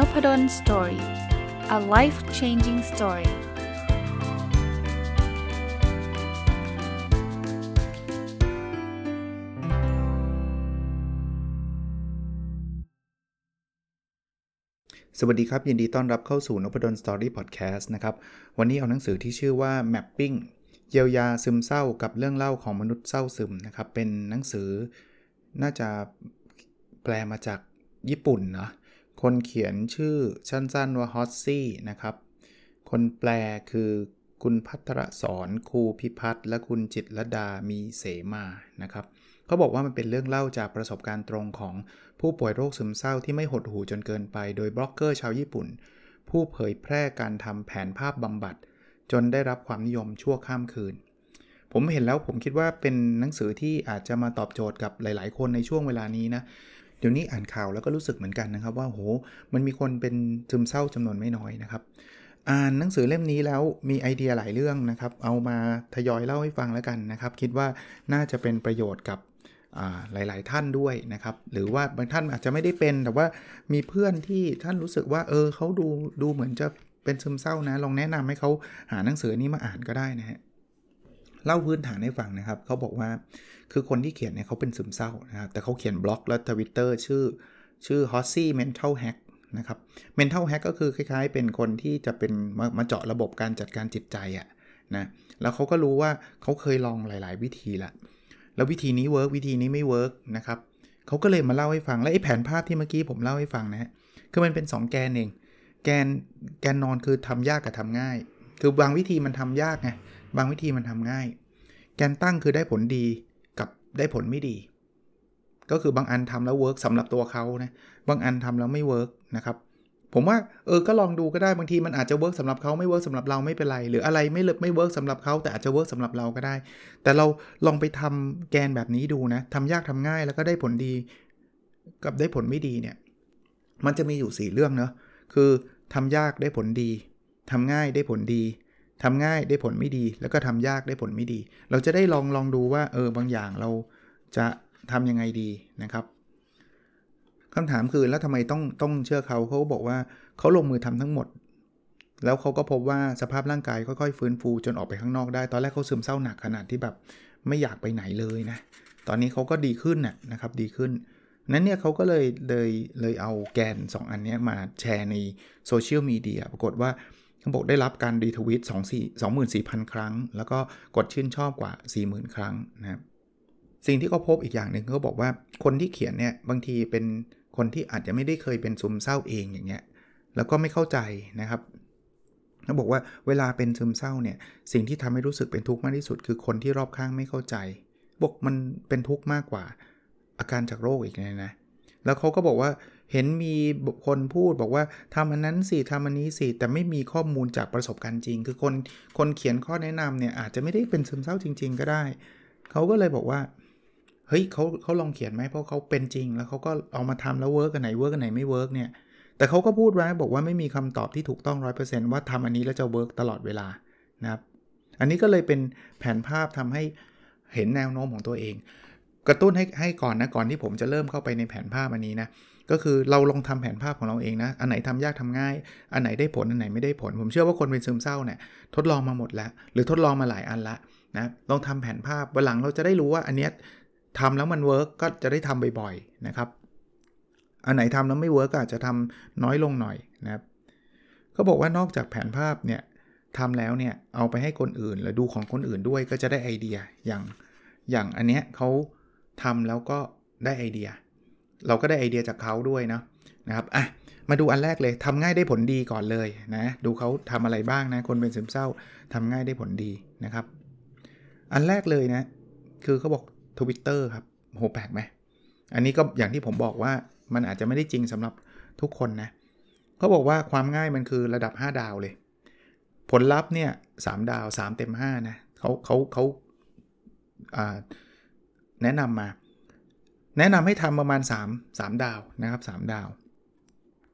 n o p ด d o สตอรี่ a life changing story สวัสดีครับ ยินดีต้อนรับเข้าสู่น p ดลสตอรี่พอดแคสต์นะครับ วันนี้เอาหนังสือที่ชื่อว่า Mapping เยียวยาซึมเศร้ากับเรื่องเล่าของมนุษย์เศร้าซึมนะครับ เป็นหนังสือน่าจะแปลมาจากญี่ปุ่นนะคนเขียนชื่อสั้น ๆ ว่าฮอสซี่นะครับ คนแปลคือคุณพัทรสอนครูพิพัฒน์และคุณจิตรดา มีเสมานะครับ เขาบอกว่ามันเป็นเรื่องเล่าจากประสบการณ์ตรงของผู้ป่วยโรคซึมเศร้าที่ไม่หดหูจนเกินไป โดยบล็อกเกอร์ชาวญี่ปุ่น ผู้เผยแพร่การทำแผนภาพบำบัด จนได้รับความนิยมชั่วข้ามคืน ผมเห็นแล้วผมคิดว่าเป็นหนังสือที่อาจจะมาตอบโจทย์กับหลายๆคนในช่วงเวลานี้นะเดี๋ยวนี้อ่านข่าวแล้วก็รู้สึกเหมือนกันนะครับว่าโห มันมีคนเป็นซึมเศร้าจำนวนไม่น้อยนะครับ อ่านหนังสือเล่มนี้แล้วมีไอเดียหลายเรื่องนะครับเอามาทยอยเล่าให้ฟังแล้วกันนะครับ คิดว่าน่าจะเป็นประโยชน์กับหลายๆ ท่านด้วยนะครับหรือว่าบางท่านอาจจะไม่ได้เป็น แต่ว่ามีเพื่อนที่ท่านรู้สึกว่าเออเขาดูดูเหมือนจะเป็นซึมเศร้านะ ลองแนะนำให้เขาหาหนังสือนี้มาอ่านก็ได้นะฮะเล่าพื้นฐานให้ฟังนะครับ เขาบอกว่าคือคนที่เขียนเนี่ยเขาเป็นซึมเศร้านะครับแต่เขาเขียนบล็อกและทวิตเตอร์ชื่อ ชื่อ h o s s y Mental Hack นะครับ Mental Hack ก็คือคล้ายๆ เป็นคนที่จะเป็นมามาเจาะระบบการจัดการจิตใจอะนะแล้วเขาก็รู้ว่าเขาเคยลองหลายๆวิธีละแล้ววิธีนี้เวิร์กวิธีนี้ไม่เวิร์กนะครับเขาก็เลยมาเล่าให้ฟัง และไอ้แผนภาพที่เมื่อกี้ผมเล่าให้ฟังนะฮะคือมันเป็น 2 แกนเองแกนแกนนอนคือทำยากกับทำง่าย คือบางวิธีมันทำยากไงบางวิธีมันทำง่าย แกนตั้งคือได้ผลดีกับได้ผลไม่ดี ก็คือบางอันทำแล้วเวิร์กสำหรับตัวเขานะ บางอันทำแล้วไม่เวิร์กนะครับ ผมว่าเออ ก็ลองดูก็ได้ บางที มันอาจจะเวิร์กสำหรับเขาไม่เวิร์กสำหรับเราไม่เป็นไร หรืออะไรไม่เลิกไม่เวิร์กสำหรับเขา แต่อาจจะเวิร์กสำหรับเราก็ได้ แต่เราลองไปทำแกนแบบนี้ดูนะทำยากทำง่ายแล้วก็ได้ผลดี กับได้ผลไม่ดีเนี่ย มันจะมีอยู่ 4 เรื่องเนอะคือทำยากได้ผลดี ทำง่ายได้ผลดีทำง่ายได้ผลไม่ดีแล้วก็ทำยากได้ผลไม่ดี เราจะได้ลองลองดูว่าเออบางอย่างเราจะทำยังไงดีนะครับคำถามคือแล้วทำไมต้องต้องเชื่อเขาเขาบอกว่าเขาลงมือทำทั้งหมด แล้วเขาก็พบว่าสภาพร่างกายค่อยๆฟื้นฟูจนออกไปข้างนอกได้ ตอนแรกเขาซึมเศร้าหนักขนาดที่แบบไม่อยากไปไหนเลยนะตอนนี้เขาก็ดีขึ้นนะนะครับ ดีขึ้น นั้นเนี่ยเขาก็เลยเลยเลยเอาแกน 2 อันนี้มาแชร์ในโซเชียลมีเดียปรากฏว่าเขาบอกได้รับการรีทวิต24,000 ครั้ง แล้วก็กดชื่นชอบกว่า 40,000 ครั้งนะครับ สิ่งที่เขาพบอีกอย่างหนึ่งเขาบอกว่าคนที่เขียนเนี่ยบางทีเป็นคนที่อาจจะไม่ได้เคยเป็นซึมเศร้าเองอย่างเงี้ย แล้วก็ไม่เข้าใจนะครับเขาบอกว่าเวลาเป็นซึมเศร้าเนี่ย สิ่งที่ทำให้รู้สึกเป็นทุกข์มากที่สุด คือคนที่รอบข้างไม่เข้าใจบอกมันเป็นทุกข์มากกว่าอาการจากโรคอีกเนยนะ แล้วเขาก็บอกว่าเห็นมีคนพูดบอกว่าทำอันนั้นสิทำอันนี้สิแต่ไม่มีข้อมูลจากประสบการณ์จริง คือคนคนเขียนข้อแนะนำเนี่ยอาจจะไม่ได้เป็นซึมเศร้าจริงๆก็ได้ เขาก็เลยบอกว่า เฮ้ยเขาเขาลองเขียนไหมเพราะเขาเป็นจริง แล้วเขาก็เอามาทำแล้วเวิร์กกันไหนเวิร์กกันไหนไม่เวิร์กเนี่ย แต่เขาก็พูดไว้บอกว่าไม่มีคำตอบที่ถูกต้องร้อยเว่าทำอันนี้แล้วจะเวิร์กตลอดเวลานะครับอันนี้ก็เลยเป็นแผนภาพทำให้เห็นแนวโน้มของตัวเอง กระตุ้นให้ให้ก่อนนะก่อนที่ผมจะเริ่มเข้าไปในแผนภาพอันนี้นะก็คือเราลองทำแผนภาพของเราเองนะ อันไหนทำยากทำง่าย อันไหนได้ผล อันไหนไม่ได้ผล ผมเชื่อว่าคนเป็นซึมเศร้าเนี่ยทดลองมาหมดแล้ว หรือทดลองมาหลายอันละนะลองทำแผนภาพวันหลังเราจะได้รู้ว่า อันเนี้ยทำแล้วมันเวิร์กก็จะได้ทำบ่อยๆนะครับ อันไหนทำแล้วไม่เวิร์กก็อาจจะทำน้อยลงหน่อยนะครับเขาบอกว่านอกจากแผนภาพเนี่ยทำแล้วเนี่ยเอาไปให้คนอื่นหรือดูของคนอื่นด้วยก็จะได้ไอเดียอย่างอย่างอันเนี้ยเขาทำแล้วก็ได้ไอเดียเราก็ได้ไอเดียจากเขาด้วยนะนะครับอ่ะมาดูอันแรกเลยทำง่ายได้ผลดีก่อนเลยนะดูเขาทำอะไรบ้างนะคนเป็นซึมเศร้าทำง่ายได้ผลดีนะครับ อันแรกเลยนะ คือเขาบอก Twitter ครับโหแปลกไหมอันนี้ก็อย่างที่ผมบอกว่ามันอาจจะไม่ได้จริงสำหรับทุกคนนะเขาบอกว่าความง่ายมันคือระดับ 5 ดาวเลย ผลลัพธ์เนี่ยสดาว 3เต็ม 5นะเขาเขาเขาแนะนำมาแนะนำให้ทำประมาณ3 3ดาวนะครับ 3 ดาว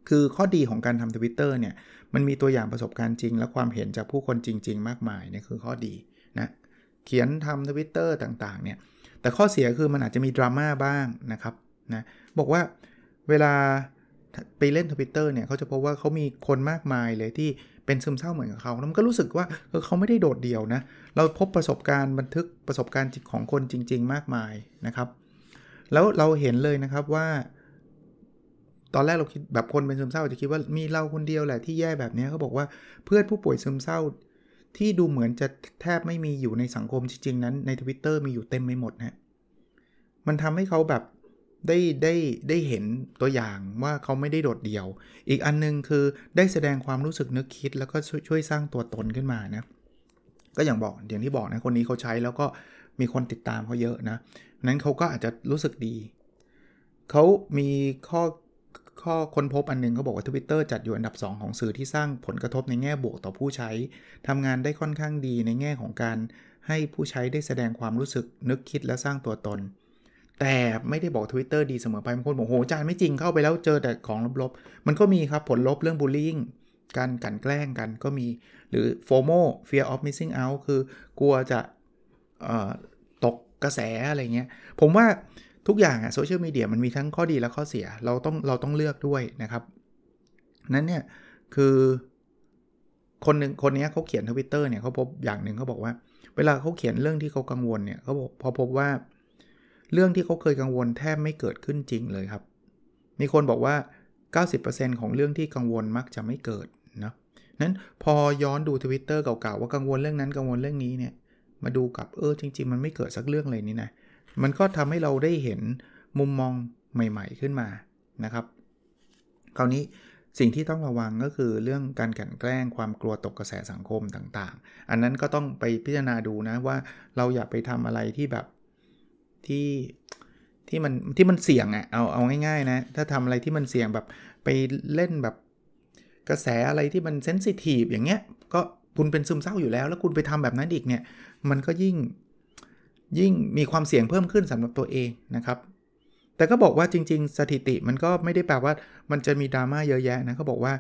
คือข้อดีของการทำทวิตเตอร์เนี่ย มันมีตัวอย่างประสบการณ์จริงและความเห็นจากผู้คนจริง ๆ มากมายเนี่ยคือข้อดีนะ เขียนทำทวิตเตอร์ต่างๆ เนี่ย แต่ข้อเสียคือมันอาจจะมีดราม่าบ้างนะครับนะบอกว่าเวลาไปเล่นทวิตเตอร์เนี่ยเขาจะพบว่าเขามีคนมากมายเลยที่เป็นซึมเศร้าเหมือนกับเขาแล้วมันก็รู้สึกว่าเเขาไม่ได้โดดเดี่ยวนะเราพบประสบการณ์บันทึกประสบการณ์ของคนจริง ๆ มากมายนะครับแล้วเราเห็นเลยนะครับว่า ตอนแรกเราคิดแบบคนเป็นซึมเศร้าจะคิดว่ามีเราคนเดียวแหละที่แย่แบบนี้เขาบอกว่าเพื่อนผู้ป่วยซึมเศร้า ที่ดูเหมือนจะแทบไม่มีอยู่ในสังคมจริงๆ นั้นในทวิตเตอร์มีอยู่เต็มไปหมดนะมันทำให้เขาแบบได้ได้ได้เห็นตัวอย่างว่าเขาไม่ได้โดดเดี่ยว อีกอันนึงคือได้แสดงความรู้สึกนึกคิด แล้วก็ช่วยสร้างตัวตนขึ้นมานะก็อย่างบอกอย่างที่บอกนะ คนนี้เขาใช้แล้วก็มีคนติดตามเขาเยอะนะนั้นเขาก็อาจจะรู้สึกดี เขามีข้อข้อค้นพบอันนึงเขาบอกว่า Twitter จัดอยู่อันดับ 2 ของสื่อที่สร้างผลกระทบในแง่บวกต่อผู้ใช้ ทำงานได้ค่อนข้างดีในแง่ของการให้ผู้ใช้ได้แสดงความรู้สึกนึกคิดและสร้างตัวตน แต่ไม่ได้บอก Twitter ดีเสมอไปบางคนบอกโหจานไม่จริงเข้าไปแล้วเจอแต่ของลบๆ มันก็มีครับผลลบเรื่องบูลลี่การกันแกล้งกันก็มีหรือ FOMO Fear of Missing Out คือกลัวจะกระแสอะไรเงี้ยผมว่าทุกอย่างอะโซเชียลมีเดียมันมีทั้งข้อดีและข้อเสีย เราต้อง เราต้องเลือกด้วยนะครับ นั้นเนี่ย คือคนหนึ่งคนนี้เขาเขียนทวิตเตอร์เนี่ยเขาพบอย่างหนึ่งเขาบอกว่าเวลาเขาเขียนเรื่องที่เขากังวลเนี่ยเขาบอกพอพบว่า เรื่องที่เขาเคยกังวลแทบไม่เกิดขึ้นจริงเลยครับ มีคนบอกว่า 90%ของเรื่องที่กังวลมักจะไม่เกิดนะนั้นพอย้อนดูทวิตเตอร์เก่าๆว่ากังวลเรื่องนั้นกังวลเรื่องนี้เนี่ยมาดูกับเออจริงๆ มันไม่เกิดสักเรื่องเลยนี่นะมันก็ทำให้เราได้เห็นมุมมองใหม่ ๆ ขึ้นมานะครับ คราวนี้สิ่งที่ต้องระวังก็คือเรื่องการแกล้งความกลัวตกกระแสสังคมต่างๆ อันนั้นก็ต้องไปพิจารณาดูนะว่าเราอย่าไปทำอะไรที่แบบที่ที่มันที่มันเสี่ยงอะ่ะเอาเอาง่ายๆนะถ้าทำอะไรที่มันเสี่ยงแบบไปเล่นแบบกระแสอะไรที่มันเซนซิทีฟอย่างเงี้ยก็คุณเป็นซึมเศร้าอยู่แล้ว แล้วคุณไปทำแบบนั้นอีกเนี่ยมันก็ยิ่งยิ่งมีความเสี่ยงเพิ่มขึ้นสำหรับตัวเองนะครับ แต่ก็บอกว่าจริงๆ สถิติมันก็ไม่ได้แปลว่ามันจะมีดราม่าเยอะแยะนะเขาบอกว่า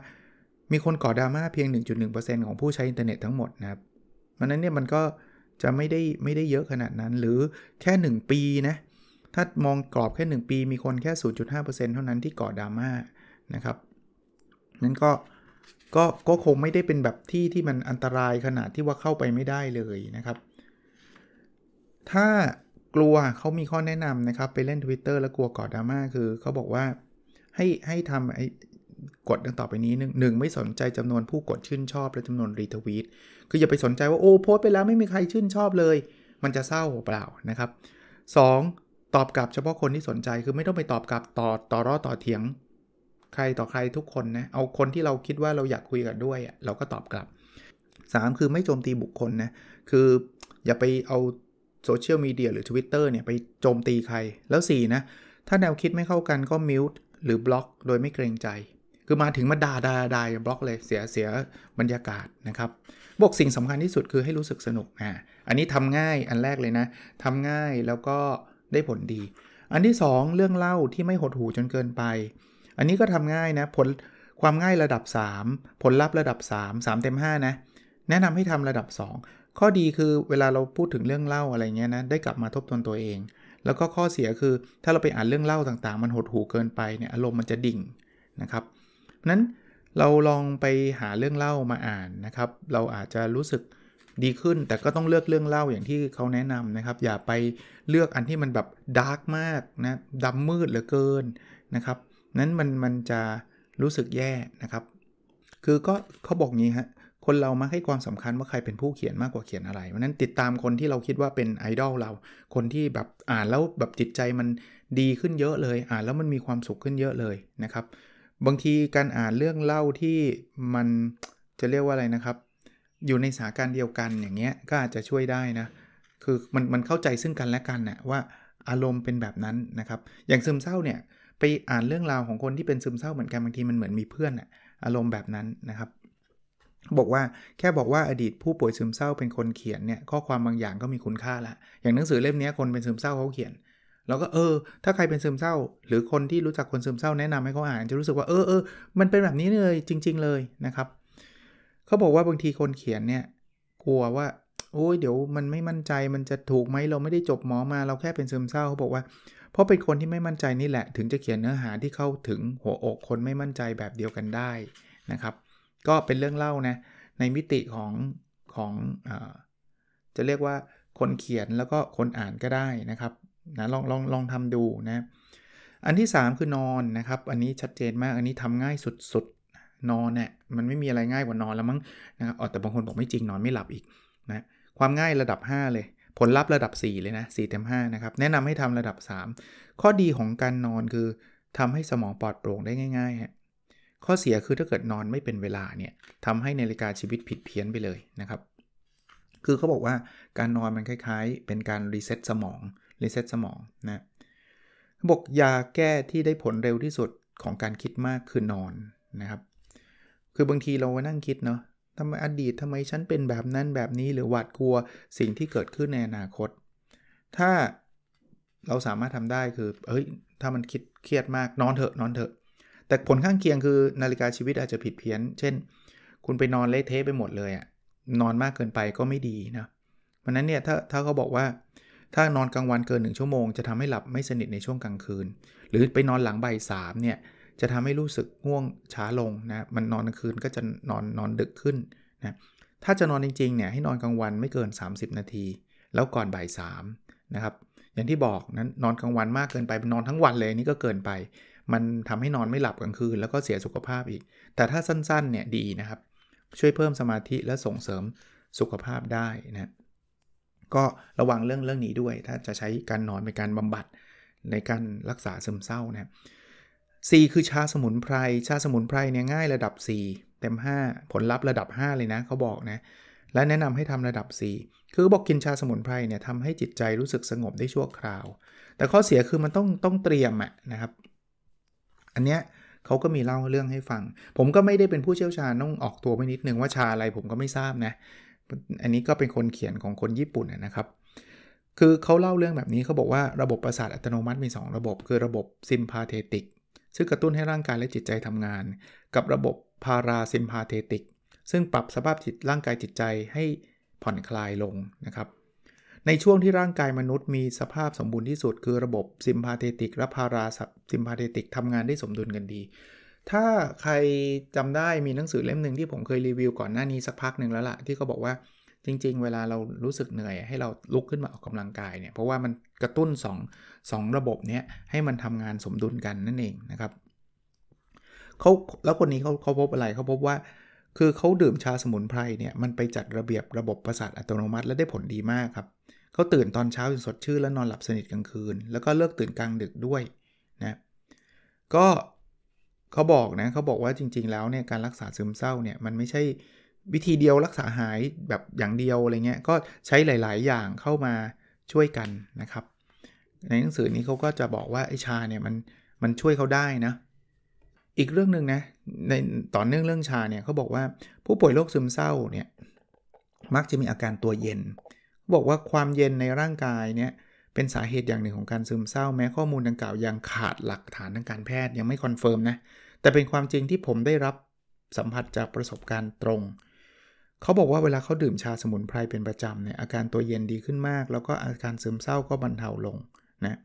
มีคนก่อดราม่าเพียง 1.1%ของผู้ใช้อินเทอร์เน็ตทั้งหมดนะครับมันนั้นเนี่ยมันก็จะไม่ได้ไม่ได้เยอะขนาดนั้นหรือแค่1ปีนะถ้ามองกรอบแค่ 1 ปี มีคนแค่ 0.5%เท่านั้นที่ก่อดราม่านะครับนั้นก็ก็ก็คงไม่ได้เป็นแบบที่ที่มันอันตรายขนาดที่ว่าเข้าไปไม่ได้เลยนะครับ ถ้ากลัวเขามีข้อแนะนำนะครับไปเล่น Twitter แล้วกลัวก่อดราม่าคือเขาบอกว่าให้ให้ทำไอ้กดดังต่อไปนี้หนึ่งหนึ่งไม่สนใจจำนวนผู้กดชื่นชอบ และจำนวนรีทวีตคืออย่าไปสนใจว่าโอ้โพสไปแล้วไม่มีใครชื่นชอบเลย มันจะเศร้าเปล่านะครับ 2. ตอบกลับเฉพาะคนที่สนใจคือไม่ต้องไปตอบกลับต่อต่อรอต่อเถียงใครต่อใครทุกคนนะเอาคนที่เราคิดว่าเราอยากคุยกันด้วย เราก็ตอบกลับ 3 คือไม่โจมตีบุคคลนะคือ อย่าไปเอาโซเชียลมีเดียหรือ Twitter เนี่ยไปโจมตีใคร แล้ว4นะถ้าแนวคิดไม่เข้ากันก็มิวต์หรือบล็อกโดยไม่เกรงใจ คือมาถึงมาด่าด่าด่าบล็อกเลยเสียเสียบรรยากาศนะครับบวกสิ่งสำคัญที่สุดคือให้รู้สึกสนุกอ่าอันนี้ทำง่ายอันแรกเลยนะทำง่ายแล้วก็ได้ผลดี อันที่ 2 เรื่องเล่าที่ไม่หดหูจนเกินไปอันนี้ก็ทำง่ายนะผลความง่ายระดับ 3 ผลลัพธ์ระดับ 3 3เต็ม 5นะแนะนำให้ทำระดับ 2 ข้อดีคือเวลาเราพูดถึงเรื่องเล่าอะไรเงี้ยนะได้กลับมาทบทวนตัวเอง แล้วก็ข้อเสียคือถ้าเราไปอ่านเรื่องเล่าต่าง ๆ มันหดหูเกินไปเนี่ยอารมณ์มันจะดิ่งนะครับนั้นเราลองไปหาเรื่องเล่ามาอ่านนะครับ เราอาจจะรู้สึกดีขึ้นแต่ก็ต้องเลือกเรื่องเล่าอย่างที่เขาแนะนำนะครับ อย่าไปเลือกอันที่มันแบบดาร์กมากนะดำมืดเหลือเกินนะครับนั้นมันมันจะรู้สึกแย่นะครับ คือก็เขาบอกงี้ฮะ คนเรามักให้ความสำคัญว่าใครเป็นผู้เขียนมากกว่าเขียนอะไร เพราะนั้นติดตามคนที่เราคิดว่าเป็นไอดอลเรา คนที่แบบอ่านแล้วแบบจิตใจมันดีขึ้นเยอะเลย อ่านแล้วมันมีความสุขขึ้นเยอะเลยนะครับ บางทีการอ่านเรื่องเล่าที่มันจะเรียกว่าอะไรนะครับ อยู่ในสถานการณ์เดียวกันอย่างเงี้ย ก็อาจจะช่วยได้นะ คือมันมันเข้าใจซึ่งกันและกันนะ่ะว่าอารมณ์เป็นแบบนั้นนะครับ อย่างซึมเศร้าเนี่ยไปอ่านเรื่องราวของคนที่เป็นซึมเศร้าเหมือนกันบางทีมันเหมือนมีเพื่อนอะอารมณ์แบบนั้นนะครับ บอกว่าแค่บอกว่าอดีตผู้ป่วยซึมเศร้าเป็นคนเขียนเนี่ยข้อความบางอย่างก็มีคุณค่าละอย่างหนังสือเล่มนี้คนเป็นซึมเศร้าเขาเขียนเราก็เออ ถ้าใครเป็นซึมเศร้า หรือคนที่รู้จักคนซึมเศร้าแนะนำให้เขาอ่านจะรู้สึกว่าเออเออมันเป็นแบบนี้เลยจริง ๆเลยนะครับเขาบอกว่าบางทีคนเขียนเนี่ยกลัวว่า โอ้ยเดี๋ยวมันไม่มั่นใจมันจะถูกไหมเราไม่ได้จบหมอมาเราแค่เป็นซึมเศร้าเขาบอกว่าเพราะเป็นคนที่ไม่มั่นใจนี่แหละถึงจะเขียนเนื้อหาที่เข้าถึงหัวอก คนไม่มั่นใจแบบเดียวกันได้นะครับ ก็เป็นเรื่องเล่านะในมิติของของอจะเรียกว่าคนเขียนแล้วก็คนอ่านก็ได้นะครับนะลองลองลองทำดูนะอันที่ 3 คือนอนนะครับ อันนี้ชัดเจนมากอันนี้ทำง่ายสุดๆนอน เนี่ย มันไม่มีอะไรง่ายกว่านอนแล้วมั้งนะครับแต่บางคนบอกไม่จริงนอนไม่หลับอีกนะความง่ายระดับ 5 เลยผลลัพธ์ระดับ 4 เลยนะ4เต็ม5นะครับ แนะนำให้ทำระดับ 3 ข้อดีของการนอนคือทำให้สมองปลอดโปร่งได้ง่ายๆฮะข้อเสียคือถ้าเกิดนอนไม่เป็นเวลาเนี่ยทำให้นาฬิกาชีวิตผิดเพี้ยนไปเลยนะครับ คือเขาบอกว่าการนอนมันคล้าย ๆ เป็นการรีเซ็ตสมอง รีเซ็ตสมองนะบอกยาแก้ที่ได้ผลเร็วที่สุดของการคิดมากคือนอนนะครับ คือบางทีเรานั่งคิดเนาะทำไมอดีตทำไมฉันเป็นแบบนั้นแบบนี้หรือหวาดกลัวสิ่งที่เกิดขึ้นในอนาคต ถ้าเราสามารถทำได้คือเฮ้ยถ้ามันคิดเครียดมากนอนเถอะนอนเถอะ แต่ผลข้างเคียงคือนาฬิกาชีวิตอาจจะผิดเพี้ยนเช่น คุณไปนอนเละเทะไปหมดเลยอะนอนมากเกินไปก็ไม่ดีนะเพราะนั้นเนี่ยถ้าถ้าเขาบอกว่าถ้านอนกลางวันเกินหนึ่งชั่วโมงจะทำให้หลับไม่สนิทในช่วงกลางคืน หรือไปนอนหลังบ่ายสามเนี่ยจะทำให้รู้สึกง่วงช้าลงนะ มันนอนกลางคืนก็จะนอนนอนดึกขึ้นนะ ถ้าจะนอนจริงๆ เนี่ย ให้นอนกลางวันไม่เกิน 30 นาที แล้วก่อนบ่ายสามนะครับ อย่างที่บอกนั้นนอนกลางวันมากเกินไปนอนทั้งวันเลยนี่ก็เกินไป มันทำให้นอนไม่หลับกลางคืนแล้วก็เสียสุขภาพอีก แต่ถ้าสั้นๆ เนี่ยดีนะครับ ช่วยเพิ่มสมาธิและส่งเสริมสุขภาพได้นะ ก็ระวังเรื่องเรื่องนี้ด้วย ถ้าจะใช้การนอนเป็นการบำบัดในการรักษาซึมเศร้านะครับ C คือชาสมุนไพร ชาสมุนไพรเนี่ยง่ายระดับ 4เต็ม5ผลลัพธ์ระดับ 5 เลยนะเขาบอกนะและแนะนำให้ทำระดับ 4 คือบอกกินชาสมุนไพรเนี่ยทำให้จิตใจรู้สึกสงบได้ชั่วคราว แต่ข้อเสียคือมันต้องต้องเตรียมอะนะครับอันเนี้ยเขาก็มีเล่าเรื่องให้ฟัง ผมก็ไม่ได้เป็นผู้เชี่ยวชาญต้องออกตัวไปนิดนึงว่าชาอะไรผมก็ไม่ทราบนะอันนี้ก็เป็นคนเขียนของคนญี่ปุ่นนะครับ คือเขาเล่าเรื่องแบบนี้เขาบอกว่าระบบประสาทอัตโนมัติมี2ระบบคือระบบซิมพาเทติกซึ่งกระตุ้นให้ร่างกายและจิตใจทำงานกับระบบพาราซิมพาเทติก ซึ่งปรับสภาพจิตร่างกายจิตใจให้ผ่อนคลายลงนะครับ ในช่วงที่ร่างกายมนุษย์มีสภาพสมบูรณ์ที่สุด คือระบบซิมพาเทติก และพาราซิมพาเทติกทำงานได้สมดุลกันดี ถ้าใครจำได้มีหนังสือเล่มหนึ่งที่ผมเคยรีวิวก่อนหน้านี้ สักพักหนึ่งแล้วละ่ะที่เขาบอกว่าจริง ๆ เวลาเรารู้สึกเหนื่อย ให้เราลุกขึ้นมาออกกำลังกายเนี่ยเพราะว่ามันกระตุ้น2 2ระบบเนี้ยให้มันทำงานสมดุลกันนั่นเองนะครับเขาแล้วคนนี้เขาเขาพบอะไรเขาพบว่าคือเขาดื่มชาสมุนไพรเนี่ยมันไปจัดระเบียบระบบประสาทอัตโนมัติและได้ผลดีมากครับเขาตื่นตอนเช้าางสดชื่นและนอนหลับสนิทกลางคืนแล้วก็เลิกตื่นกลางดึกด้วยนะก็เขาบอกนะเขาบอกว่าจริงๆแล้วเนี่ยการรักษาซึมเศร้าเนี่ยมันไม่ใช่วิธีเดียวรักษาหายแบบอย่างเดียวอะไรเงี้ยก็ใช้หลาย ๆ อย่างเข้ามาช่วยกันนะครับในหนังสือนี้เขาก็จะบอกว่าไอชาเนี่ยมันมันช่วยเขาได้นะอีกเรื่องหนึ่งนะในต่อเนื่องเรื่องชาเนี่ยเขาบอกว่าผู้ป่วยโรคซึมเศร้าเนี่ยมักจะมีอาการตัวเย็นบอกว่าความเย็นในร่างกายเนี่ยเป็นสาเหตุอย่างหนึ่งของการซึมเศร้า แม้ข้อมูลดังกล่าวยังขาดหลักฐานทางการแพทย์ยังไม่คอนเฟิร์มนะแต่เป็นความจริงที่ผมได้รับสัมผัสจากประสบการณ์ตรงเขาบอกว่าเวลาเขาดื่มชาสมุนไพรเป็นประจำเนี่ยอาการตัวเย็นดีขึ้นมากแล้วก็อาการซึมเศร้าก็บรรเทาลงนะ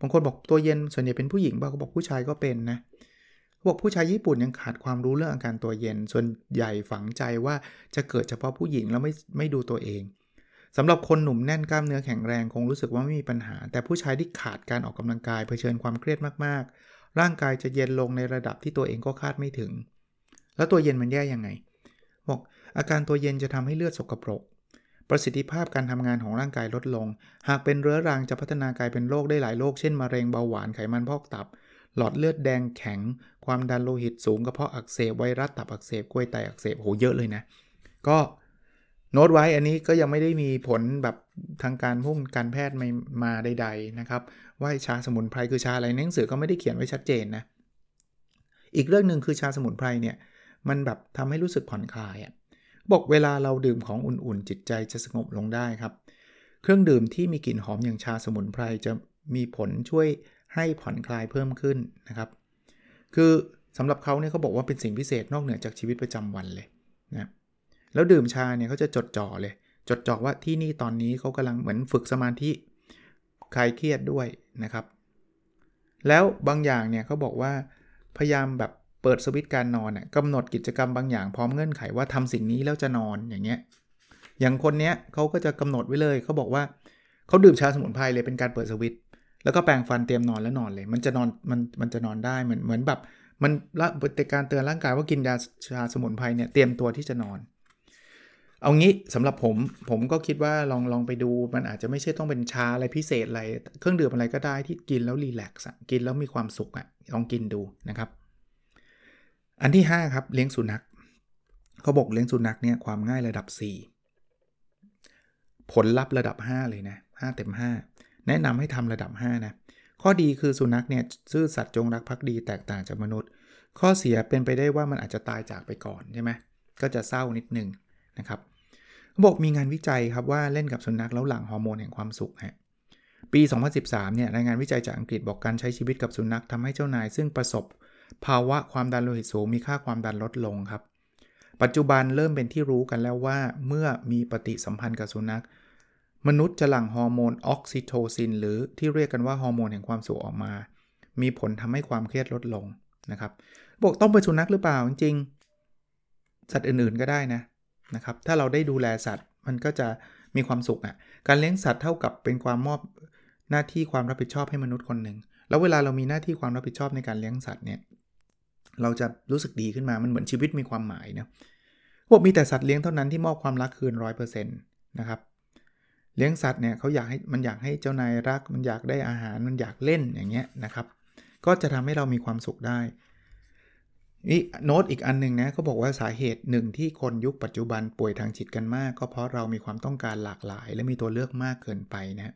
บางคนบอกตัวเย็นส่วนใหญ่เป็นผู้หญิงบ้างเขาบอกผู้ชายก็เป็นนะบอกผู้ชายญี่ปุ่นยังขาดความรู้เรื่องอาการตัวเย็น ส่วนใหญ่ฝังใจว่าจะเกิดเฉพาะผู้หญิงแล้วไม่ไม่ดูตัวเองสำหรับคนหนุ่มแน่นกล้ามเนื้อแข็งแรงคงรู้สึกว่าไม่มีปัญหา แต่ผู้ชายที่ขาดการออกกำลังกายเผชิญความเครียดมากๆ ร่างกายจะเย็นลงในระดับที่ตัวเองก็คาดไม่ถึง แล้วตัวเย็นมันแย่ยังไงบอกอาการตัวเย็นจะทำให้เลือดสกปรก ประสิทธิภาพการทำงานของร่างกายลดลง หากเป็นเรื้อรังจะพัฒนากลายเป็นโรคได้หลายโรคเช่นมะเร็งเบาหวานไขมันพอกตับ หลอดเลือดแดงแข็ง ความดันโลหิตสูงกระเพาะอักเสบไวรัสตับอักเสบกล้วยไตอักเสบโหเยอะเลยนะ ก็โน้ตไว้อันนี้ก็ยังไม่ได้มีผลแบบทางการพุ่งการแพทย์ไมาใดๆนะครับว่าชาสมุนไพรคือชาอะไรหนังสือก็ไม่ได้เขียนไว้ชัดเจนนะ อีกเรื่องหนึ่งคือชาสมุนไพรเนี่ยมันแบบทำให้รู้สึกผ่อนคลายอะ่ะบอกเวลาเราดื่มของอุ่นๆ จิตใจจะสงบลงได้ครับ เครื่องดื่มที่มีกลิ่นหอมอย่างชาสมุนไพรจะมีผลช่วยให้ผ่อนคลายเพิ่มขึ้นนะครับคือสำหรับเขาเนี่ยเขาบอกว่าเป็นสิ่งพิเศษนอกเหนือจากชีวิตประจำวันเลยนะแล้วดื่มชาเนี่ยเขาจะจดจ่อเลยจดจ่อว่าที่นี่ตอนนี้เขากำลังเหมือนฝึกสมาธิคลายเครียดด้วยนะครับ แล้วบางอย่างเนี่ยเขาบอกว่าพยายามแบบเปิดสวิตช์การนอนกำกำหนดกิจกรรมบางอย่างพร้อมเงื่อนไขว่าทำสิ่งนี้แล้วจะนอนอย่างเงี้ยอย่างคนเนี้ยเขาก็จะกำหนดไว้เลยเขาบอกว่าเขาดื่มชาสมุนไพรเลยเป็นการเปิดสวิตช์แล้วก็แปรงฟันเตรียมนอนแล้วนอนเลย มันจะนอนมันมันจะนอนได้เหมือนเหมือนแบบมันละเป็การเตือนร่างกายว่ากินยาชาสมุนไพรเนี่ยเตรียมตัวที่จะนอน เอางี้สำหรับผมผมก็คิดว่าลองลองไปดูมันอาจจะไม่ใช่ต้องเป็นชาอะไรพิเศษอะไร เครื่องดื่มอะไรก็ได้ที่กินแล้วรีแลกซ์กินแล้วมีความสุขอะ่ะลองกินดูนะครับอันที่5ครับเลี้ยงสุนัขเขาบอกเลี้ยงสุนัขเนี่ยความง่ายระดับ 4 ผลลัพธ์ระดับ5เลยนะ5เต็ม5แนะนำให้ทำระดับ5นะข้อดีคือสุนัขเนี่ยซื่อสัตย์จงรักภักดีแตกต่างจากมนุษย์ ข้อเสียเป็นไปได้ว่ามันอาจจะตายจากไปก่อนใช่ไหมก็จะเศร้านิดนึงนะครับบอกมีงานวิจัยครับว่าเล่นกับสุนัขแล้วหลั่งฮอร์โมนแห่งความสุขฮะปี 2013เนี่ยรายงานวิจัยจากอังกฤษบอกการใช้ชีวิตกับสุนัขทำให้เจ้านาย ซึ่งประสบภาวะความดันโลหิตสูงมีค่าความดันลดลงครับ ปัจจุบันเริ่มเป็นที่รู้กันแล้วว่า เมื่อมีปฏิสัมพันธ์กับสุนัข มนุษย์จะหลั่งฮอร์โมนออกซิโทซินหรือที่เรียกกันว่าฮอร์โมนแห่งความสุขออกมา มีผลทำให้ความเครียดลดลงนะครับบอกต้องเป็นสุนัขหรือเปล่า จริง สัตว์อื่นๆก็ได้นะนะครับ ถ้าเราได้ดูแลสัตว์มันก็จะมีความสุขอะ่ะการเลี้ยงสัตว์เท่ากับเป็นความมอบหน้าที่ความรับผิดชอบให้มนุษย์คนหนึ่ง แล้วเวลาเรามีหน้าที่ความรับผิดชอบในการเลี้ยงสัตว์เนี่ยเราจะรู้สึกดีขึ้นมา มันเหมือนชีวิตมีความหมายนะพอกมีแต่สัตว์เลี้ยงเท่านั้นที่มอบความรักคืนร้อยเปอร์เซ็นต์นะครับ เลี้ยงสัตว์เนี่ยเขาอยากให้มันอยากให้เจ้านายรัก มันอยากได้อาหาร มันอยากเล่นอย่างเงี้ยนะครับ ก็จะทำให้เรามีความสุขได้ นี่โน้ตอีกอันหนึ่งนะเขาบอกว่าสาเหตุหนึ่งที่คนยุคปัจจุบันป่วยทางจิตกันมากก็เพราะเรามีความต้องการหลากหลาย และมีตัวเลือกมากเกินไปนะ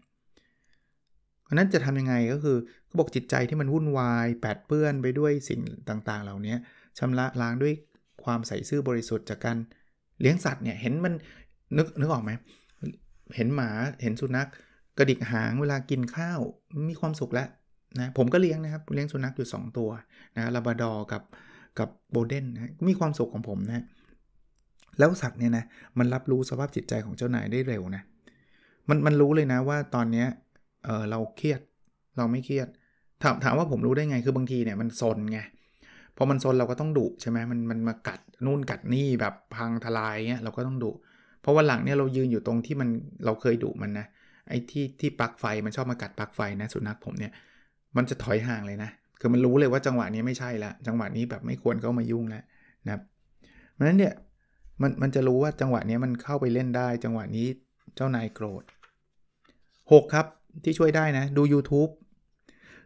ราะนั้นจะทำยังไงก็คือเขาบอกจิตใจที่มันวุ่นวายแปดเปื้อนไปด้วยสิ่งต่าง ๆ เหล่านี้ชำระล้างด้วยความใส่ซื่อบริสุทธิ์จากการเลี้ยงสัตว์เนี่ย เห็นมันนึกนึกออกไหม เห็นหมาเห็นสุนัขกระดิกหางเวลากินข้าวมีความสุขแล้วนะผมก็เลี้ยงนะครับ เลี้ยงสุนัขอยู่ 2 ตัวนะลาบาดอ กับกับโบเดนนะมีความสุขของผมนะแล้วสัตว์เนี่ยนะมันรับรู้สภาพจิตใจของเจ้านายได้เร็วนะมันมันรู้เลยนะว่าตอนเนี้ยเออเราเครียด เราไม่เครียดถามถามว่าผมรู้ได้ไง คือบางทีเนี่ยมันซนไง พอมันซนเราก็ต้องดุใช่ไหมมันมันมากัดนู่นกัดนี่แบบพังทลายเงี้ยเราก็ต้องดุ เพราะว่าหลังเนี่ยเรายืนอยู่ตรงที่มันเราเคยดุมันนะ ไอ้ที่ที่ปลั๊กไฟมันชอบมากัดปลั๊กไฟนะสุนัขผมเนี่ย มันจะถอยห่างเลยนะ คือมันรู้เลยว่าจังหวะนี้ไม่ใช่ละจังหวะนี้แบบไม่ควรเข้ามายุ่งแล้วนะครับ เพราะนั้นเนี่ยมันมันจะรู้ว่าจังหวะนี้มันเข้าไปเล่นได้ จังหวะนี้เจ้านายโกรธ6ครับที่ช่วยได้นะดู YouTube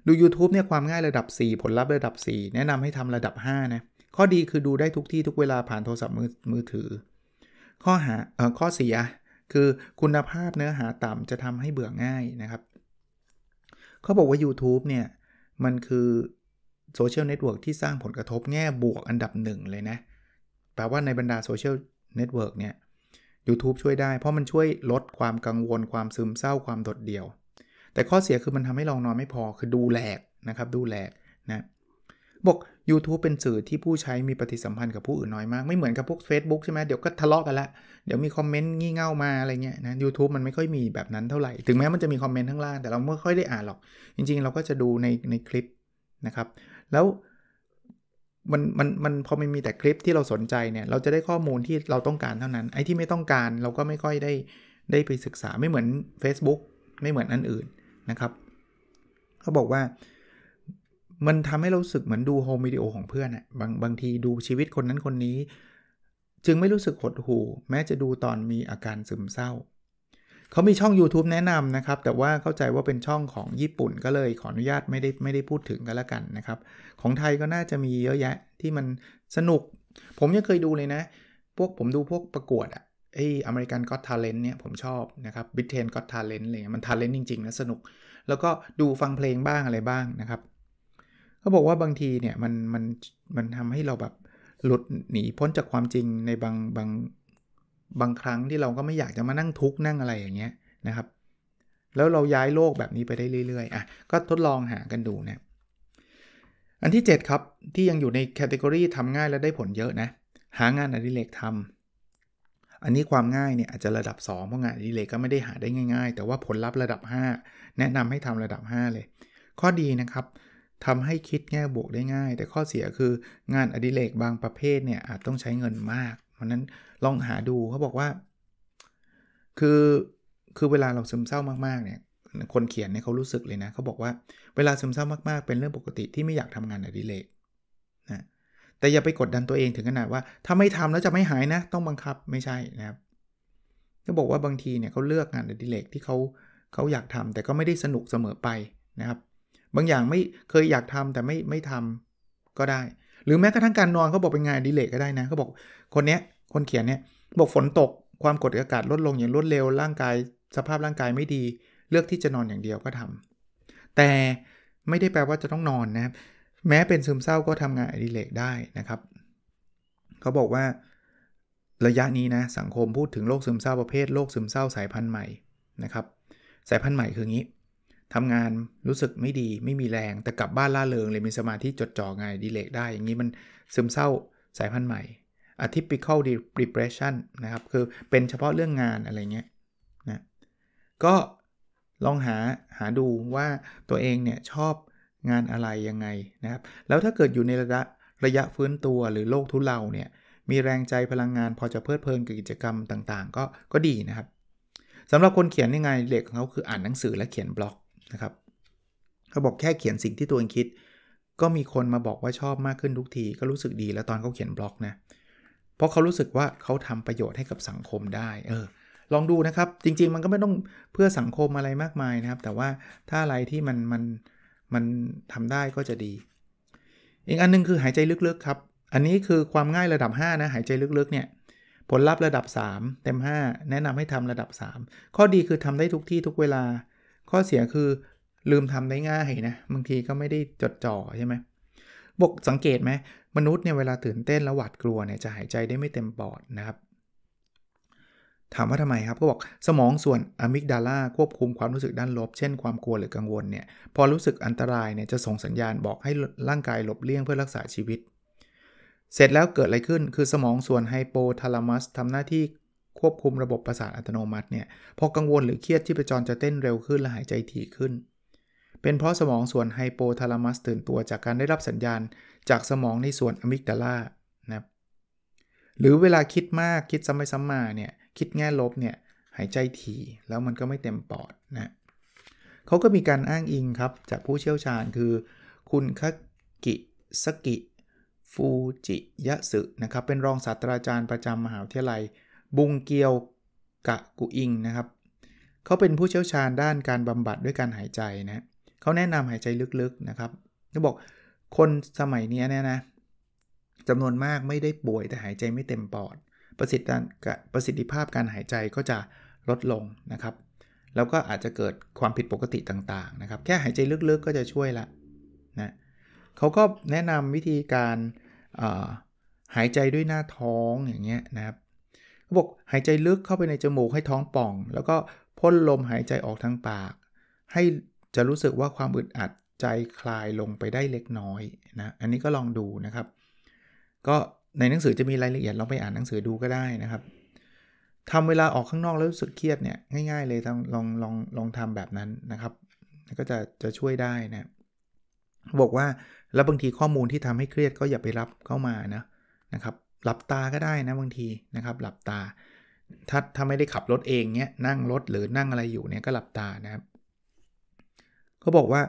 ดู YouTube เนี่ยความง่ายระดับ 4 ผลลัพธ์ระดับ 4 แนะนำให้ทำระดับ5นะข้อดีคือดูได้ทุกที่ทุกเวลาผ่านโทรศัพท์มือมือถือข้อหาเอ่อข้อเสียคือคุณภาพเนื้อหาต่ำจะทำให้เบื่อง่ายนะครับเขาบอกว่า YouTube เนี่ยมันคือโซเชียลเน็ตเวิร์กที่สร้างผลกระทบแง่บวกอันดับหนึ่งเลยนะแปลว่าในบรรดาโซเชียลเน็ตเวิร์กเนี่ย YouTube ช่วยได้เพราะมันช่วยลดความกังวลความซึมเศร้าความโดดเดี่ยวแต่ข้อเสียคือมันทำให้เรานอนไม่พอ คือดูแหลกนะครับ ดูแหลกนะบอก YouTube เป็นสื่อที่ผู้ใช้ มีปฏิสัมพันธ์กับผู้อื่นน้อยมาก ไม่เหมือนกับพวก Facebook ใช่ไหม เดี๋ยวก็ทะเลาะกันละ เดี๋ยวมีคอมเมนต์งี่เง่ามา อะไรเงี้ยนะยูทูบมันไม่ค่อยมีแบบนั้นเท่าไหร่ ถึงแม้มันจะมีคอมเมนต์ข้างล่าง แต่เราไม่ค่อยได้อ่านหรอก จริง ๆ เราก็จะดูในในคลิปนะครับ แล้วมันมันมันพอมันมีแต่คลิปที่เราสนใจเนี่ย เราจะได้ข้อมูลที่เราต้องการเท่านั้น ไอ้ที่ไม่ต้องการเราก็ไม่ค่อยได้ได้ไปศึกษาไม่เหมือน Facebook ไม่เหมือนอันอื่นนะครับเขาบอกว่ามันทำให้เราสึกเหมือนดูโฮมวิดีโอของเพื่อนอะบางบางทีดูชีวิตคนนั้นคนนี้ จึงไม่รู้สึกหดหู่แม้จะดูตอนมีอาการซึมเศร้า เขามีช่อง YouTube แนะนำนะครับ แต่ว่าเข้าใจว่าเป็นช่องของญี่ปุ่นก็เลย ขออนุญาตไม่ได้ไม่ได้พูดถึงกันละกันนะครับ ของไทยก็น่าจะมีเยอะแยะที่มันสนุก ผมยังเคยดูเลยนะ พวกผมดูพวกประกวดอะเอ้อเมริกันก็ทาเลนต์เนี่ยผมชอบนะครับบิทเทนก็ทาเลนต์อะไรเงี้ยมันทาเลนต์จริง ๆ นะ สนุก แล้วก็ดูฟังเพลงบ้างอะไรบ้างนะครับเขาบอกว่าบางทีเนี่ยมันมันมันทำให้เราแบบหลุดหนีพ้นจากความจริงในบางบางบางครั้งที่เราก็ไม่อยากจะมานั่งทุกข์ นั่งอะไรอย่างเงี้ยนะครับ แล้วเราย้ายโลกแบบนี้ไปได้เรื่อยๆอ่ะก็ทดลองหากันดูนะอันที่ 7 ครับที่ยังอยู่ในแคตตากรีทำง่ายและได้ผลเยอะนะหางานอดิเรกทำอันนี้ความง่ายเนี่ยอาจจะระดับ2เพราะงานอดีเลยก็ไม่ได้หาได้ง่าย ๆ แต่ว่าผลลัพธ์ระดับ 5 แนะนำให้ทำระดับ 5 เลย ข้อดีนะครับทำให้คิดแง่บวกได้ง่าย แต่ข้อเสียคืองานอดิเรกบางประเภทเนี่ยอาจต้องใช้เงินมาก เพราะนั้นลองหาดูเขาบอกว่าคือคือเวลาเราซึมเศร้ามากๆเนี่ยคนเขียนเนี่ยเขารู้สึกเลยนะเขาบอกว่าเวลาซึมเศร้ามากๆ เป็นเรื่องปกติที่ไม่อยากทำงานอดิเรกแต่อย่าไปกดดันตัวเองถึงขนาดว่าถ้าไม่ทำแล้วจะไม่หายนะ ต้องบังคับไม่ใช่นะครับก็บอกว่าบางทีเนี่ยเขาเลือกงานอดิเรกที่เขาเขาอยากทำ แต่ก็ไม่ได้สนุกเสมอไปนะครับ บางอย่างไม่เคยอยากทำแต่ไม่ไม่ทำก็ได้ หรือแม้กระทั่งการนอนเขาบอกเป็นงานอดิเรกก็ได้นะเขาบอกคนเนี้ยคนเขียนเนี่ยบอกฝนตกความกดอากาศลดลงอย่างรวดเร็ว ร่างกายสภาพร่างกายไม่ดี เลือกที่จะนอนอย่างเดียวก็ทำ แต่ไม่ได้แปลว่าจะต้องนอนนะครับแม้เป็นซึมเศร้าก็ทำงานอดิเรกได้นะครับ เขาบอกว่าระยะนี้นะสังคมพูดถึงโรคซึมเศร้าประเภทโรคซึมเศร้าสายพันธุ์ใหม่นะครับสายพันธุ์ใหม่คืองี้ทำงานรู้สึกไม่ดีไม่มีแรงแต่กลับบ้านล่าเริงเลยมีสมาธิจดจ่องนอดีเลกได้ อย่างนี้มันซึมเศร้าสายพันธุ์ใหม่ atypical depression นะครับคือเป็นเฉพาะเรื่องงานอะไรเงี้ยนะก็ลองหาหาดูว่าตัวเองเนี่ยชอบงานอะไรยังไง นะครับ แล้วถ้าเกิดอยู่ในระยะระยะฟื้นตัวหรือโรคทุเลาเนี่ย มีแรงใจพลังงานพอจะเพลิดเพลินกับกิจกรรมต่าง ๆ ก็ก็ดีนะครับสำหรับคนเขียนยังไงเด็กของเขาคืออ่านหนังสือและเขียนบล็อกนะครับเขาบอกแค่เขียนสิ่งที่ตัวเองคิด ก็มีคนมาบอกว่าชอบมากขึ้นทุกที ก็รู้สึกดีแล้วตอนเขาเขียนบล็อกนะเพราะเขารู้สึกว่าเขาทำประโยชน์ให้กับสังคมได้เออลองดูนะครับ จริง ๆ มันก็ไม่ต้องเพื่อสังคมอะไรมากมายนะครับ แต่ว่าถ้าอะไรที่มันมันมมันทำได้ก็จะดี อีกอันนึงคือหายใจลึกๆครับ อันนี้คือความง่ายระดับ5นะหายใจลึกๆเนี่ย ผลลัพธ์ระดับ 3 เต็ม 5 แนะนำให้ทำระดับ 3 ข้อดีคือทำได้ทุกที่ทุกเวลา ข้อเสียคือลืมทำได้ง่ายนะบางทีก็ไม่ได้จดจ่อใช่ไหมบกสังเกตไหมมนุษย์เนี่ยเวลาตื่นเต้นแล้วหวาดกลัวเนี่ยจะหายใจได้ไม่เต็มปอดนะครับถามว่าทำไมครับ ก็บอกสมองส่วนอะมิกดาลาควบคุมความรู้สึกด้านลบ เช่นความกลัวหรือกังวลเนี่ยพอรู้สึกอันตรายเนี่ยจะส่งสัญญาณบอกให้ร่างกายหลบเลี่ยงเพื่อรักษาชีวิต เสร็จแล้วเกิดอะไรขึ้น คือสมองส่วนไฮโปทาลามัส ทำหน้าที่ควบคุมระบบประสาทอัตโนมัติเนี่ยพอกังวลหรือเครียดที่ประจรจะเต้นเร็วขึ้นและหายใจถี่ขึ้น เป็นเพราะสมองส่วนไฮโปทาลามัสตื่นตัวจากการได้รับสัญญาณจากสมองในส่วนอะมิกดาลานะหรือเวลาคิดมากคิดซ้ำไปซ้ำมาเนี่ยคิดแง่ลบเนี่ยหายใจถี่แล้วมันก็ไม่เต็มปอดนะเขาก็มีการอ้างอิงครับจากผู้เชี่ยวชาญคือ คุณคากิสกิฟูจิยะสึนะครับเป็นรองศาสตราจารย์ประจำมหาวิทยาลัย บุงเกียวกะกุอิงนะครับเขาเป็นผู้เชี่ยวชาญด้านการบำบัดด้วยการหายใจนะเขาแนะนำหายใจลึกๆนะครับเขาบอกคนสมัยนี้เนี่ยนะจำนวนมากไม่ได้ป่วยแต่หายใจไม่เต็มปอดประสิทธิประสิทธิภาพการหายใจก็จะลดลงนะครับ แล้วก็อาจจะเกิดความผิดปกติต่างๆนะครับ แค่หายใจลึก ๆกก็จะช่วยละนะเขาก็แนะนำวิธีการหายใจด้วยหน้าท้องอย่างเงี้ยนะครับเขาบอกหายใจลึกเข้าไปในจมูกให้ท้องป่อง แล้วก็พ่นลมหายใจออกทางปาก ให้จะรู้สึกว่าความอึดอัดใจคลายลงไปได้เล็กน้อยนะ อันนี้ก็ลองดูนะครับ ก็ในหนังสือจะมีรายละเอียดเราไปอ่านหนังสือดู ก็ได้นะครับทำเวลาออกข้างนอกแล้วรู้สึกเครียดเนี่ย ง่ายๆเลยลองลองลองลองทำแบบนั้นนะครับ ก็จะจะช่วยได้นะบอกว่าแล้วบางทีข้อมูลที่ทำให้เครียดก็อย่าไปรับเข้ามานะนะครับหลับตาก็ได้นะบางทีนะครับหลับตา ถ้าถ้าไม่ได้ขับรถเองเนี้ย นั่งรถหรือนั่งอะไรอยู่เนี้ยก็หลับตานะครับเขาบอกว่า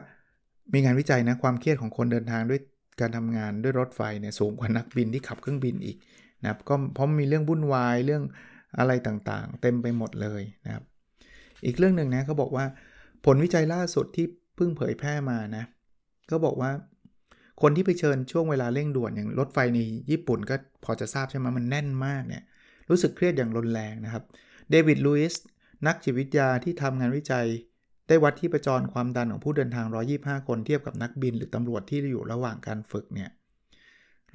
มีงานวิจัยนะความเครียดของคนเดินทางด้วยการทำงานด้วยรถไฟเนี่ยสูงกว่านักบินที่ขับเครื่องบินอีกนะครับก็เพราะมีเรื่องวุ่นวาย เรื่องอะไรต่างๆ เต็มไปหมดเลยนะครับอีกเรื่องหนึ่งนะเขาบอกว่าผลวิจัยล่าสุดที่เพิ่งเผยแพร่มานะก็บอกว่า คนที่ไปเชิญช่วงเวลา เร่งด่วนอย่างรถไฟในญี่ปุ่นก็พอจะทราบใช่ไหมมันแน่นมากเนี่ยรู้สึกเครียดอย่างรุนแรงนะครับเดวิดลูอิสนักจิตวิทยาที่ทำงานวิจัยได้วัดที่ประจรความดันของผู้เดินทาง 125 คนเทียบกับนักบิน หรือตำรวจที่อยู่ระหว่างการฝึกเนี่ย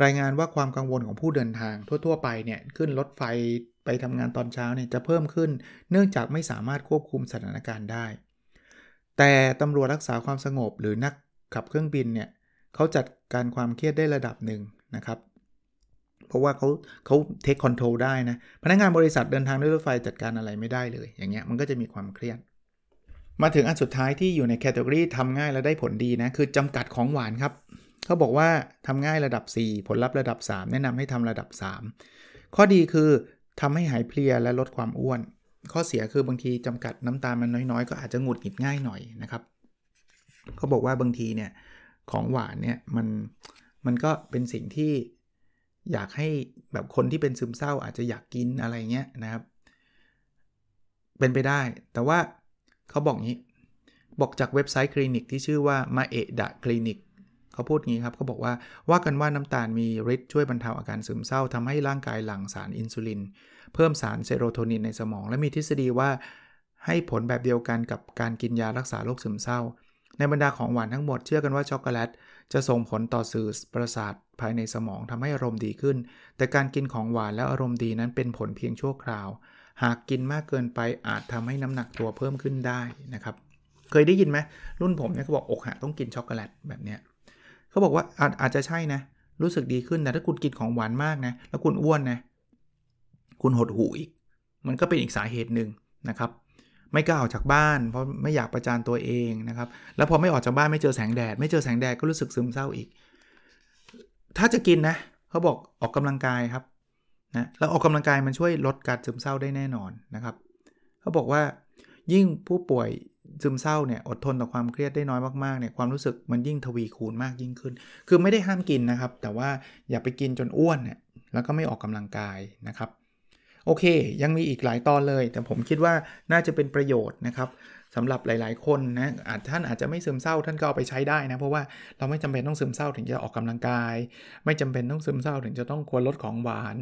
รายงานว่าความกังวลของผู้เดินทางทั่วๆ ไปเนี่ยขึ้นรถไฟไปทำงานตอนเช้าเนี่ยจะเพิ่มขึ้นเนื่องจากไม่สามารถควบคุมสถานการณ์ได้ แต่ตำรวจรักษาความสงบหรือนักขับเครื่องบินเนี่ยเขาจัดการความเครียดได้ระดับหนึ่งนะครับเพราะว่าเขาเขาเทคคอนโทรลได้นะพนักงานบริษัทเดินทางด้วยรถไฟจัดการอะไรไม่ได้เลยอย่างเงี้ยมันก็จะมีความเครียดมาถึงอันสุดท้ายที่อยู่ในแคตตากรีทำง่ายและได้ผลดีนะ คือจำกัดของหวานครับเขาบอกว่าทำง่ายระดับ 4 ผลลัพธ์ระดับ 3 แนะนำให้ทำระดับ 3 ข้อดีคือทำให้หายเพลียและลดความอ้วน ข้อเสียคือบางทีจำกัดน้ำตาลมันน้อยๆ ก็อาจจะหงุดหงิดง่ายหน่อยนะครับเขาบอกว่าบางทีเนี่ยของหวานเนี่ยมันมันก็เป็นสิ่งที่อยากให้แบบคนที่เป็นซึมเศร้าอาจจะอยากกินอะไรเงี้ยนะครับ เป็นไปได้แต่ว่าเขาบอกงี้ บอกจากเว็บไซต์คลินิกที่ชื่อว่ามาเอดะคลินิกเขาพูดงี้ครับเขาบอกว่าว่ากันว่าน้ำตาลมีฤทธิ์ช่วยบรรเทาอาการซึมเศร้าทำให้ร่างกายหลั่งสารอินซูลิน เพิ่มสารเซโรโทนินในสมอง และมีทฤษฎีว่าให้ผลแบบเดียวกันกับการกินยารักษาโรคซึมเศร้า ในบรรดาของหวานทั้งหมดเชื่อกันว่าช็อกโกแลตจะส่งผลต่อสื่อประสาทภายในสมอง ทำให้อารมณ์ดีขึ้น แต่การกินของหวานแล้วอารมณ์ดีนั้นเป็นผลเพียงชั่วคราวหากกินมากเกินไปอาจทำให้น้ำหนักตัวเพิ่มขึ้นได้นะครับ เคยได้ยินไหมรุ่นผมเนี่ยเขาบอกอกหักต้องกินช็อกโกแลตแบบเนี้ยเขาบอกว่าอาจอาจจะใช่นะรู้สึกดีขึ้นแต่ถ้าคุณกินของหวานมากนะแล้วคุณอ้วนนะคุณหดหูอีกมันก็เป็นอีกสาเหตุหนึ่งนะครับ ไม่กล้าออกจากบ้าน เพราะไม่อยากประจานตัวเองนะครับแล้วพอไม่ออกจากบ้านไม่เจอแสงแดดไม่เจอแสงแดดก็รู้สึกซึมเศร้าอีก ถ้าจะกินนะ เขาบอกออกกำลังกายครับนะเราออกกำลังกายมันช่วยลดการซึมเศร้าได้แน่นอนนะครับ เขาบอกว่ายิ่งผู้ป่วยซึมเศร้าเนี่ยอดทนต่อความเครียดได้น้อยมากๆเนี่ยความรู้สึกมันยิ่งทวีคูณมากยิ่งขึ้น คือไม่ได้ห้ามกินนะครับ แต่ว่าอย่าไปกินจนอ้วนเนี่ยแล้วก็ไม่ออกกำลังกายนะครับ โอเคยังมีอีกหลายตอนเลยแต่ผมคิดว่าน่าจะเป็นประโยชน์นะครับสำหรับหลาย ๆคนนะอาจท่านอาจจะไม่ซึมเศร้าท่านก็เอาไปใช้ได้นะเพราะว่าเราไม่จำเป็นต้องซึมเศร้าถึงจะออกกำลังกาย ไม่จำเป็นต้องซึมเศร้าถึงจะต้องควรลดของหวาน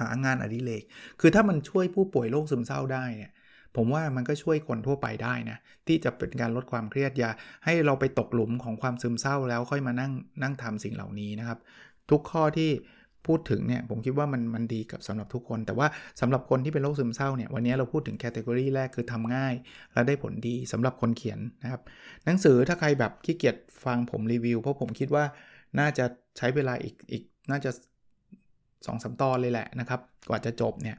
หางานอดิเรก คือถ้ามันช่วยผู้ป่วยโรคซึมเศร้าได้เนี่ย ผมว่ามันก็ช่วยคนทั่วไปได้นะ ที่จะเป็นการลดความเครียดยา ให้เราไปตกหลุมของความซึมเศร้าแล้วค่อยมานั่งนั่งทำสิ่งเหล่านี้นะครับ ทุกข้อที่พูดถึงเนี่ย ผมคิดว่ามันมันดีกับสำหรับทุกคน แต่ว่าสำหรับคนที่เป็นโรคซึมเศร้าเนี่ย วันนี้เราพูดถึงแคตตากรีแรกคือทำง่าย และได้ผลดีสำหรับคนเขียนนะครับ หนังสือถ้าใครแบบขี้เกียจฟังผมรีวิว เพราะผมคิดว่าน่าจะใช้เวลาอีกอีกน่าจะสองสตอนเลย แหละ นะครับ กว่าจะจบเนี่ย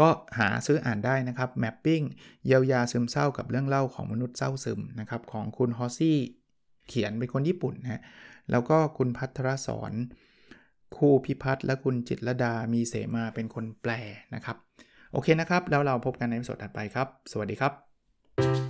ก็หาซื้ออ่านได้นะครับ Mapping เยียวยา ซึมเศร้ากับเรื่องเล่าของมนุษย์เศร้าซึมนะครับ ของคุณฮอซี่เขียนเป็นคน ญี่ปุ่นนะแล้วก็คุณพัทรสอนคู่ พิพัฒน์และคุณจิตรดา มีเสมาเป็นคนแปลนะครับ โอเคนะครับ แล้วเราพบกันในสดถัดไปครับ สวัสดีครับ